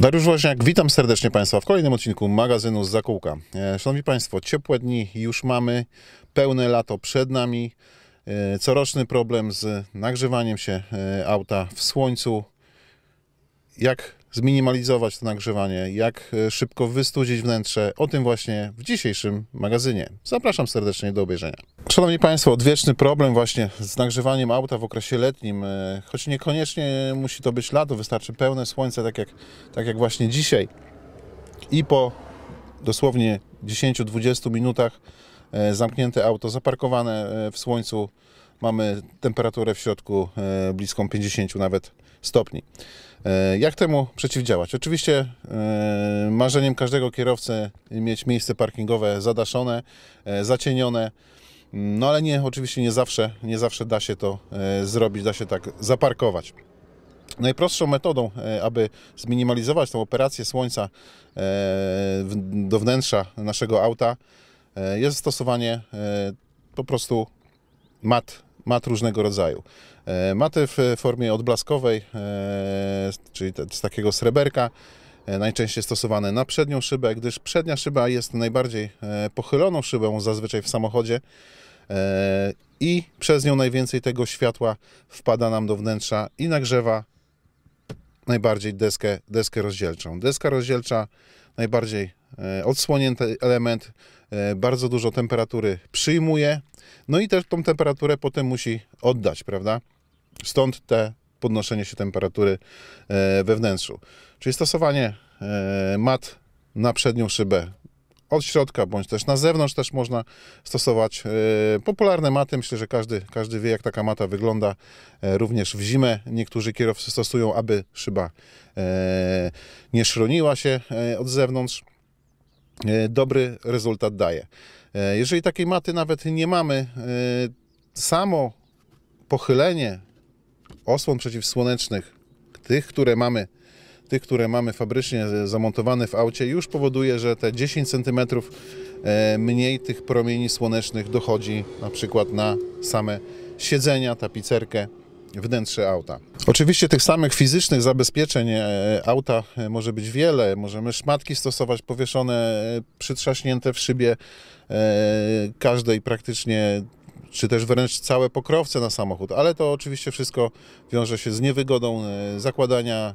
Dariusz Woźniak, witam serdecznie Państwa w kolejnym odcinku magazynu z Zakółka. E, szanowni Państwo, ciepłe dni już mamy, pełne lato przed nami, e, coroczny problem z nagrzewaniem się e, auta w słońcu. Jak zminimalizować to nagrzewanie, jak e, szybko wystudzić wnętrze, o tym właśnie w dzisiejszym magazynie. Zapraszam serdecznie do obejrzenia. Szanowni Państwo, odwieczny problem właśnie z nagrzewaniem auta w okresie letnim, e, choć niekoniecznie musi to być lato, wystarczy pełne słońce, tak jak, tak jak właśnie dzisiaj. I po dosłownie 10-20 minutach e, zamknięte auto, zaparkowane w słońcu, mamy temperaturę w środku bliską 50 nawet stopni. E, jak temu przeciwdziałać? Oczywiście e, marzeniem każdego kierowcy mieć miejsce parkingowe zadaszone, e, zacienione, no ale nie, oczywiście nie zawsze, nie zawsze da się to zrobić, da się tak zaparkować. Najprostszą metodą, aby zminimalizować tą operację słońca do wnętrza naszego auta, jest stosowanie po prostu mat mat różnego rodzaju. E, Maty w formie odblaskowej, e, czyli z takiego sreberka, e, najczęściej stosowane na przednią szybę, gdyż przednia szyba jest najbardziej pochyloną szybą zazwyczaj w samochodzie i przez nią najwięcej tego światła wpada nam do wnętrza i nagrzewa najbardziej deskę, deskę rozdzielczą. Deska rozdzielcza najbardziej odsłonięty element E, bardzo dużo temperatury przyjmuje, no i też tą temperaturę potem musi oddać, prawda? Stąd te podnoszenie się temperatury e, we wnętrzu. Czyli stosowanie e, mat na przednią szybę od środka, bądź też na zewnątrz też można stosować popularne maty. Myślę, że każdy, każdy wie, jak taka mata wygląda. Również w zimę niektórzy kierowcy stosują, aby szyba nie szroniła się od zewnątrz. E, dobry rezultat daje. E, jeżeli takiej maty nawet nie mamy, e, samo pochylenie osłon przeciwsłonecznych, tych, które mamy, tych, które mamy fabrycznie zamontowane w aucie, już powoduje, że te 10 cm mniej tych promieni słonecznych dochodzi na przykład na same siedzenia, tapicerkę, wnętrze auta. Oczywiście tych samych fizycznych zabezpieczeń e, auta e, może być wiele. Możemy szmatki stosować powieszone, e, przytrzaśnięte w szybie każdej praktycznie czy też wręcz całe pokrowce na samochód, ale to oczywiście wszystko wiąże się z niewygodą zakładania,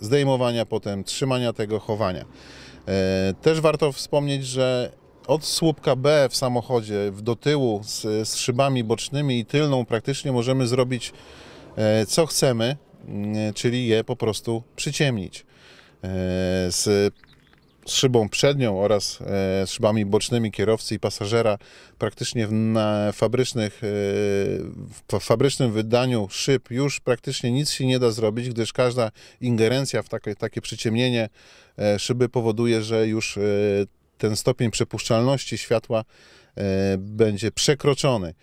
zdejmowania potem, trzymania tego, chowania. Też warto wspomnieć, że od słupka B w samochodzie do tyłu z, z szybami bocznymi i tylną praktycznie możemy zrobić E, co chcemy, mm, czyli je po prostu przyciemnić. E, z, szybą przednią oraz e, szybami bocznymi kierowcy i pasażera praktycznie w, fabrycznych, w fabrycznym wydaniu szyb już praktycznie nic się nie da zrobić, gdyż każda ingerencja w takie, takie przyciemnienie szyby powoduje, że już ten stopień przepuszczalności światła będzie przekroczony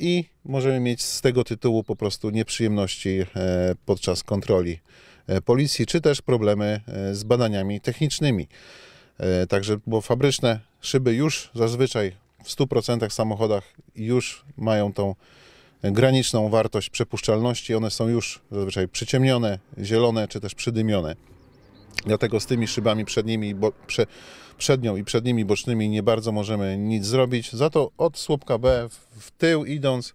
i możemy mieć z tego tytułu po prostu nieprzyjemności e, podczas kontroli e, policji, czy też problemy e, z badaniami technicznymi. Także, bo fabryczne szyby już zazwyczaj w 100% samochodach już mają tą graniczną wartość przepuszczalności. One są już zazwyczaj przyciemnione, zielone czy też przydymione. Dlatego z tymi szybami przednimi, bo, prze, przednią i przednimi bocznymi nie bardzo możemy nic zrobić. Za to od słupka B w tył idąc,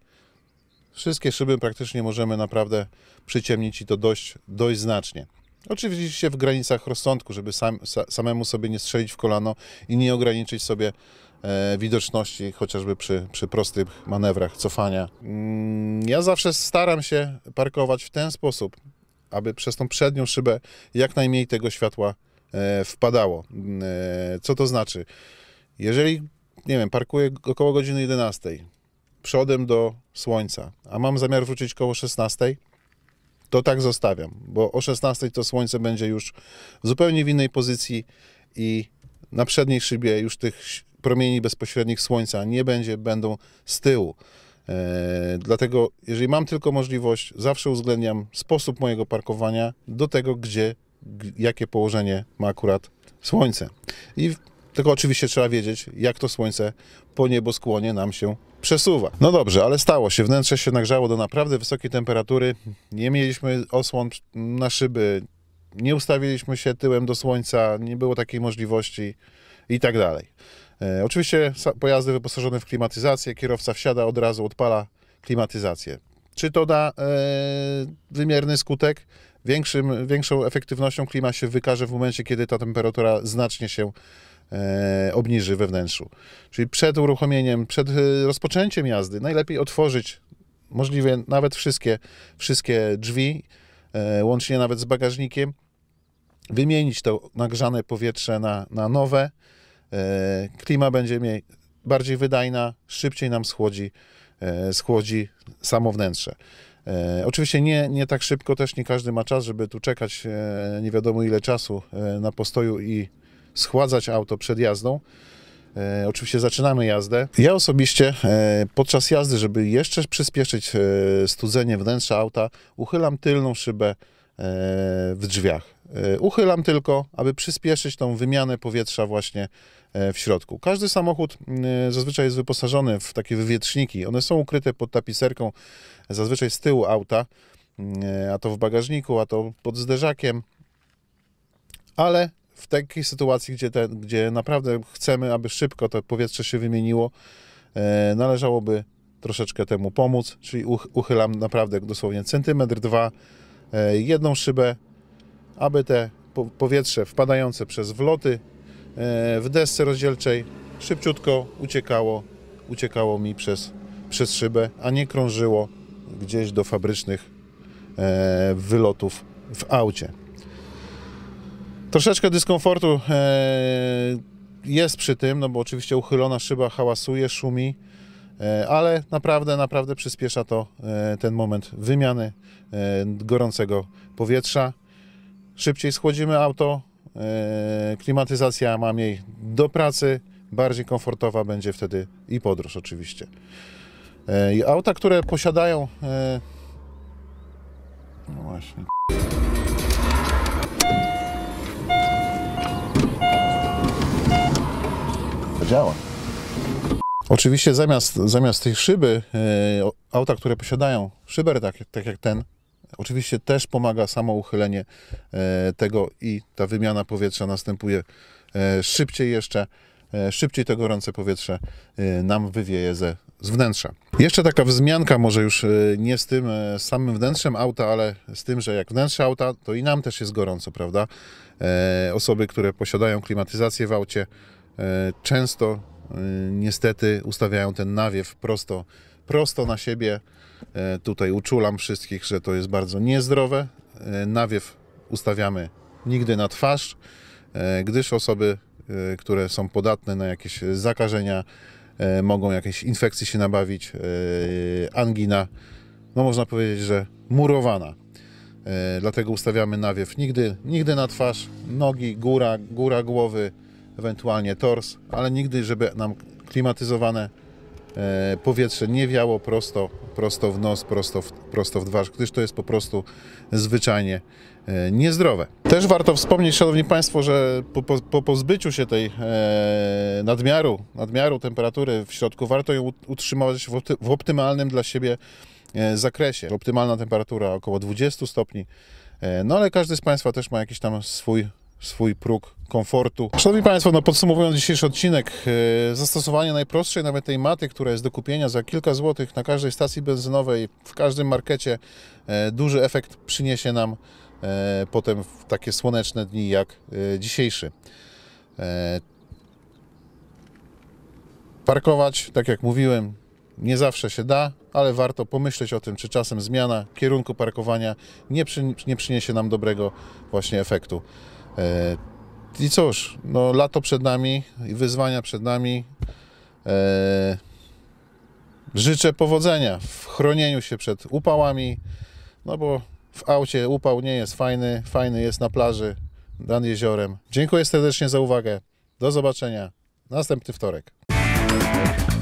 wszystkie szyby praktycznie możemy naprawdę przyciemnić i to dość, dość znacznie. Oczywiście w granicach rozsądku, żeby sam, samemu sobie nie strzelić w kolano i nie ograniczyć sobie e, widoczności, chociażby przy, przy prostych manewrach cofania. Mm, ja zawsze staram się parkować w ten sposób, aby przez tą przednią szybę jak najmniej tego światła e, wpadało. E, co to znaczy? Jeżeli, nie wiem, parkuję około godziny 11, przodem do słońca, a mam zamiar wrócić koło 16, to tak zostawiam, bo o 16 to słońce będzie już zupełnie w innej pozycji i na przedniej szybie już tych promieni bezpośrednich słońca nie będzie, będą z tyłu. E, dlatego, jeżeli mam tylko możliwość, zawsze uwzględniam sposób mojego parkowania do tego, gdzie, jakie położenie ma akurat słońce. I tylko oczywiście trzeba wiedzieć, jak to słońce po nieboskłonie nam się przesuwa. No dobrze, ale stało się. Wnętrze się nagrzało do naprawdę wysokiej temperatury. Nie mieliśmy osłon na szyby, nie ustawiliśmy się tyłem do słońca, nie było takiej możliwości i tak dalej. E, oczywiście pojazdy wyposażone w klimatyzację, kierowca wsiada, od razu odpala klimatyzację. Czy to da e, wymierny skutek? Większym, większą efektywnością klima się wykaże w momencie, kiedy ta temperatura znacznie się e, obniży we wnętrzu. Czyli przed uruchomieniem, przed rozpoczęciem jazdy najlepiej otworzyć możliwie nawet wszystkie, wszystkie drzwi, łącznie nawet z bagażnikiem, wymienić to nagrzane powietrze na, na nowe, E, klima będzie mniej, bardziej wydajna, szybciej nam schłodzi, e, schłodzi samo wnętrze. E, oczywiście nie, nie tak szybko, też nie każdy ma czas, żeby tu czekać nie wiadomo ile czasu na postoju i schładzać auto przed jazdą. Oczywiście zaczynamy jazdę. Ja osobiście podczas jazdy, żeby jeszcze przyspieszyć studzenie wnętrza auta, uchylam tylną szybę w drzwiach. Y, uchylam tylko, aby przyspieszyć tą wymianę powietrza właśnie e, w środku. Każdy samochód y, zazwyczaj jest wyposażony w takie wywietrzniki. One są ukryte pod tapicerką, zazwyczaj z tyłu auta, y, a to w bagażniku, a to pod zderzakiem. Ale w takiej sytuacji, gdzie, te, gdzie naprawdę chcemy, aby szybko to powietrze się wymieniło, e, należałoby troszeczkę temu pomóc, czyli uchylam naprawdę dosłownie centymetr, dwa, e, jedną szybę aby te powietrze wpadające przez wloty e, w desce rozdzielczej szybciutko uciekało, uciekało mi przez, przez szybę, a nie krążyło gdzieś do fabrycznych e, wylotów w aucie. Troszeczkę dyskomfortu e, jest przy tym, no bo oczywiście uchylona szyba hałasuje, szumi, ale naprawdę, naprawdę przyspiesza to ten moment wymiany gorącego powietrza szybciej schłodzimy auto, e, klimatyzacja ma mniej do pracy, bardziej komfortowa będzie wtedy i podróż oczywiście. E, I auta, które posiadają... E, no właśnie. To działa. Oczywiście zamiast, zamiast tej szyby, auta, które posiadają szyber tak, tak jak ten, Oczywiście też pomaga samo uchylenie e, tego i ta wymiana powietrza następuje e, szybciej jeszcze, e, szybciej to gorące powietrze nam wywieje ze z wnętrza. Jeszcze taka wzmianka, może już nie z tym z samym wnętrzem auta, ale z tym, że jak wnętrze auta, to i nam też jest gorąco, prawda? E, osoby, które posiadają klimatyzację w aucie, e, często e, niestety ustawiają ten nawiew prosto prosto na siebie. E, tutaj uczulam wszystkich, że to jest bardzo niezdrowe. E, nawiew ustawiamy nigdy na twarz, e, gdyż osoby, które są podatne na jakieś zakażenia, mogą jakieś infekcje się nabawić, angina, no można powiedzieć, że murowana. Dlatego ustawiamy nawiew nigdy, nigdy na twarz, nogi, góra, góra głowy, ewentualnie tors, ale nigdy, żeby nam klimatyzowane E, powietrze nie wiało prosto, prosto w nos, prosto w, prosto w twarz, gdyż to jest po prostu zwyczajnie e, niezdrowe. Też warto wspomnieć, Szanowni Państwo, że po, po, pozbyciu się tej e, nadmiaru, nadmiaru temperatury w środku warto ją utrzymywać w, w optymalnym dla siebie e, zakresie. Optymalna temperatura około 20 stopni, no ale każdy z Państwa też ma jakiś tam swój swój próg komfortu. Szanowni Państwo, no podsumowując dzisiejszy odcinek, e, zastosowanie najprostszej nawet tej maty, która jest do kupienia za kilka złotych na każdej stacji benzynowej, w każdym markecie, e, duży efekt przyniesie nam e, potem w takie słoneczne dni jak dzisiejszy. Parkować, tak jak mówiłem, nie zawsze się da, ale warto pomyśleć o tym, czy czasem zmiana kierunku parkowania nie, przy, nie przyniesie nam dobrego właśnie efektu. E, I cóż, no lato przed nami i wyzwania przed nami. E, życzę powodzenia w chronieniu się przed upałami, no bo w aucie upał nie jest fajny, fajny jest na plaży nad jeziorem. Dziękuję serdecznie za uwagę. Do zobaczenia następny wtorek.